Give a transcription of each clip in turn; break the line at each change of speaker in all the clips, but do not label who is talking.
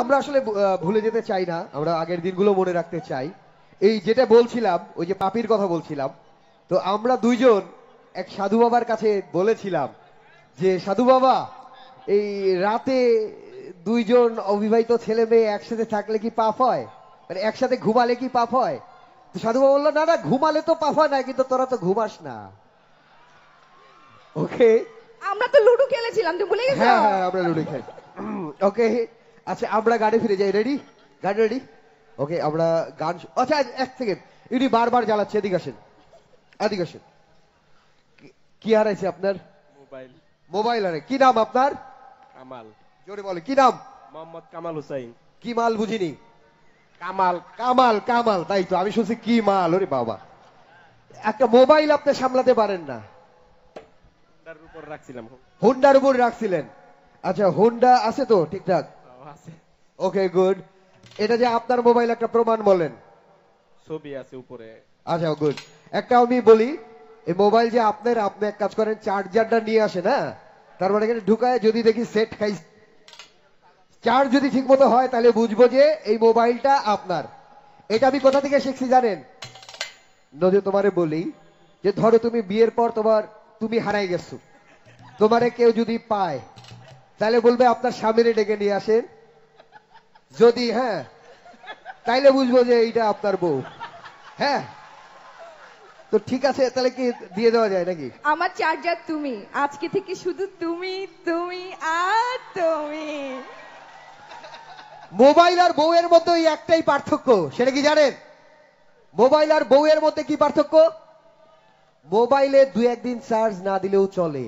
আমরা আসলে ভুলে যেতে চাই না আমরা আগের দিনগুলো মনে রাখতে চাই এই যেটা বলছিলাম ওই যে পাপির কথা বলছিলাম তো আমরা দুইজন এক সাধু বাবার কাছে বলেছিলাম যে সাধু বাবা এই রাতে দুইজন অবিবাহিত ছেলে মেয়ে একসাথে থাকলে কি পাপ হয় মানে একসাথে ঘুমালে কি পাপ হয় তো সাধু বাবা বললো না না ঘুমালে তো পাপ হয় না কিন্তু তোরা তো ঘুমাস না ওকে আমরা তো লুডু খেলেছিলাম তুমি ভুলে গেছো হ্যাঁ হ্যাঁ আমরা লুডু খেলি ওকে আচ্ছা আমরা গাড়ি ফিরে যাই রেডি গাড়ি রেডি ওকে আমরা গান আচ্ছা এক সেকেন্ড ইনি বারবার জ্বালাচ্ছে এদিকে আসেন এদিকে আসেন কি হারাইছে আপনার মোবাইল মোবাইল আরে কি নাম আপনার কামাল জোরে বলে কি নাম মোহাম্মদ কামাল হুসাইন কি মাল বুঝিনি কামাল কামাল কামাল তাই তো আমি শুনছি কি মাল ওরে বাবা একটা মোবাইল আপনি সামলাতে পারেন না হুন্ডার উপর রাখছিলাম হুন্ডার উপর রাখছিলেন আচ্ছা হুন্ডা আছে তো ঠিকঠাক আছে ওকে গুড এটা যে আপনার মোবাইল একটা প্রমাণ বলেন ছবি আছে উপরে আচ্ছা গুড একটা আমি বলি এই মোবাইল যে আপনার আপনি এক কাজ করেন চার্জারটা নিয়ে হ্যাঁ? মানে এখানে ঢুকায় যদি দেখি সেট খাই চার্জ যদি হয় তাহলে বুঝবো যে এই মোবাইলটা আপনার এটা আমি কোথা থেকে শিখছি জানেন যদি তোমারে বলি যে ধরো তুমি বিয়ের পর তোমার তুমি হারাই গেছো তোমারে কেউ যদি পায় তাহলে বলবে আপনার স্বামীরে ডেকে নিয়ে আসেন যদি হ্যাঁ তাইলে বুঝবো যে এইটা আপনার বউ হ্যাঁ তো ঠিক আছে তাহলে কি দিয়ে দেওয়া যায় নাকি আমার চার্জার তুমি আজকে থেকে শুধু তুমি তুমি আর তুমি মোবাইল আর বউয়ের মধ্যে ওই একটাই পার্থক্য সেটা কি জানেন মোবাইল আর বউয়ের মধ্যে কি পার্থক্য মোবাইলে দু একদিন চার্জ না দিলেও চলে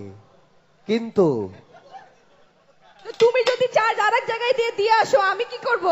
কিন্তু তুমি যদি চার্জ আরেক জায়গায় দিয়ে দিয়ে আসো আমি কি করব